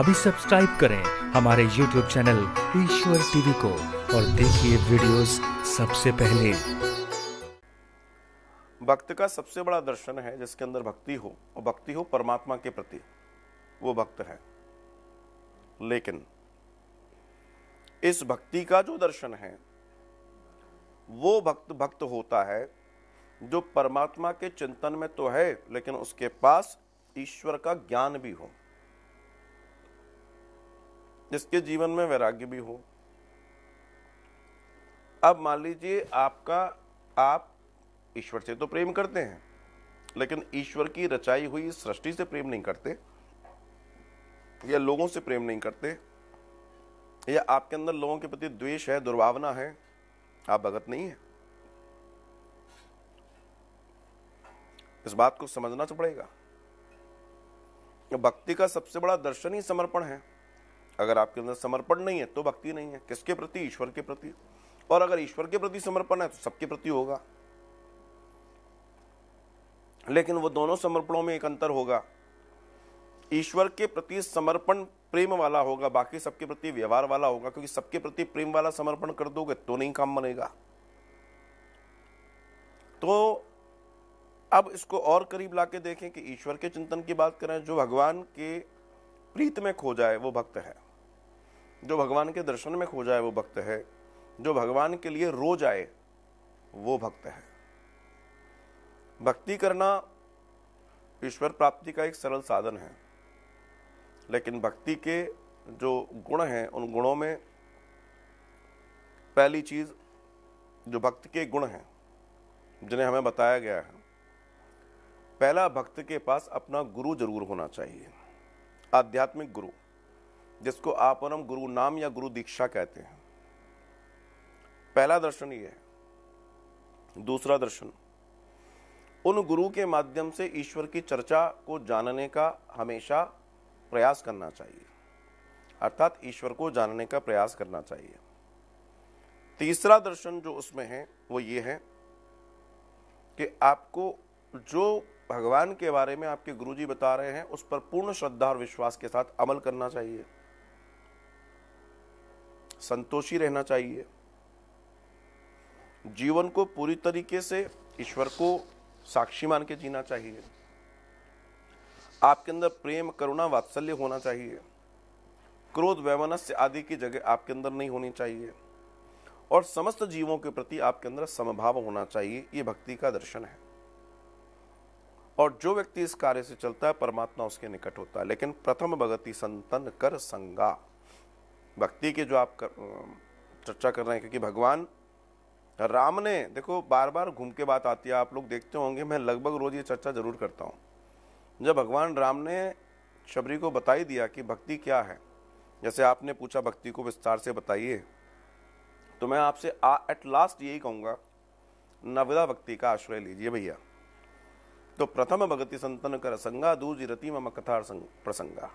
अभी सब्सक्राइब करें हमारे YouTube चैनल ईश्वर टीवी को और देखिए वीडियोस सबसे पहले भक्त का सबसे बड़ा दर्शन है जिसके अंदर भक्ति हो और भक्ति हो परमात्मा के प्रति वो भक्त है लेकिन इस भक्ति का जो दर्शन है वो भक्त भक्त होता है जो परमात्मा के चिंतन में तो है लेकिन उसके पास ईश्वर का ज्ञान भी हो जिसके जीवन में वैराग्य भी हो अब मान लीजिए आपका आप ईश्वर से तो प्रेम करते हैं लेकिन ईश्वर की रचाई हुई सृष्टि से प्रेम नहीं करते या लोगों से प्रेम नहीं करते या आपके अंदर लोगों के प्रति द्वेष है दुर्भावना है आप भगत नहीं है इस बात को समझना तो पड़ेगा भक्ति का सबसे बड़ा दर्शन ही समर्पण है अगर आपके अंदर समर्पण नहीं है तो भक्ति नहीं है किसके प्रति ईश्वर के प्रति और अगर ईश्वर के प्रति समर्पण है तो सबके प्रति होगा लेकिन वो दोनों समर्पणों में एक अंतर होगा ईश्वर के प्रति समर्पण प्रेम वाला होगा बाकी सबके प्रति व्यवहार वाला होगा क्योंकि सबके प्रति प्रेम वाला समर्पण कर दोगे तो नहीं काम बनेगा तो अब इसको और करीब लाके देखें कि ईश्वर के चिंतन की बात करें जो भगवान के प्रीत में खो जाए वो भक्त है जो भगवान के दर्शन में खो जाए वो भक्त है जो भगवान के लिए रो जाए वो भक्त है भक्ति करना ईश्वर प्राप्ति का एक सरल साधन है लेकिन भक्ति के जो गुण हैं उन गुणों में पहली चीज़ जो भक्त के गुण हैं जिन्हें हमें बताया गया है पहला भक्त के पास अपना गुरु जरूर होना चाहिए आध्यात्मिक गुरु जिसको आप और हम गुरु नाम या गुरु दीक्षा कहते हैं पहला दर्शन ये है दूसरा दर्शन उन गुरु के माध्यम से ईश्वर की चर्चा को जानने का हमेशा प्रयास करना चाहिए अर्थात ईश्वर को जानने का प्रयास करना चाहिए तीसरा दर्शन जो उसमें है वो ये है कि आपको जो भगवान के बारे में आपके गुरुजी बता रहे हैं उस पर पूर्ण श्रद्धा और विश्वास के साथ अमल करना चाहिए संतोषी रहना चाहिए जीवन को पूरी तरीके से ईश्वर को साक्षी मान के जीना चाहिए आपके अंदर प्रेम करुणा वात्सल्य होना चाहिए क्रोध वैमनस्य आदि की जगह आपके अंदर नहीं होनी चाहिए और समस्त जीवों के प्रति आपके अंदर समभाव होना चाहिए ये भक्ति का दर्शन है और जो व्यक्ति इस कार्य से चलता है परमात्मा उसके निकट होता है लेकिन प्रथम भगति संतन कर संगा भक्ति के जो आप कर, चर्चा कर रहे हैं क्योंकि भगवान राम ने देखो बार बार घूम के बात आती है आप लोग देखते होंगे मैं लगभग रोज़ ये चर्चा ज़रूर करता हूँ जब भगवान राम ने शबरी को बता ही दिया कि भक्ति क्या है जैसे आपने पूछा भक्ति को विस्तार से बताइए तो मैं आपसे एट लास्ट यही कहूँगा नवदा भक्ति का आश्रय लीजिए भैया तो प्रथम भगति संतन कर संगा दूजी रति मम कथा प्रसंगा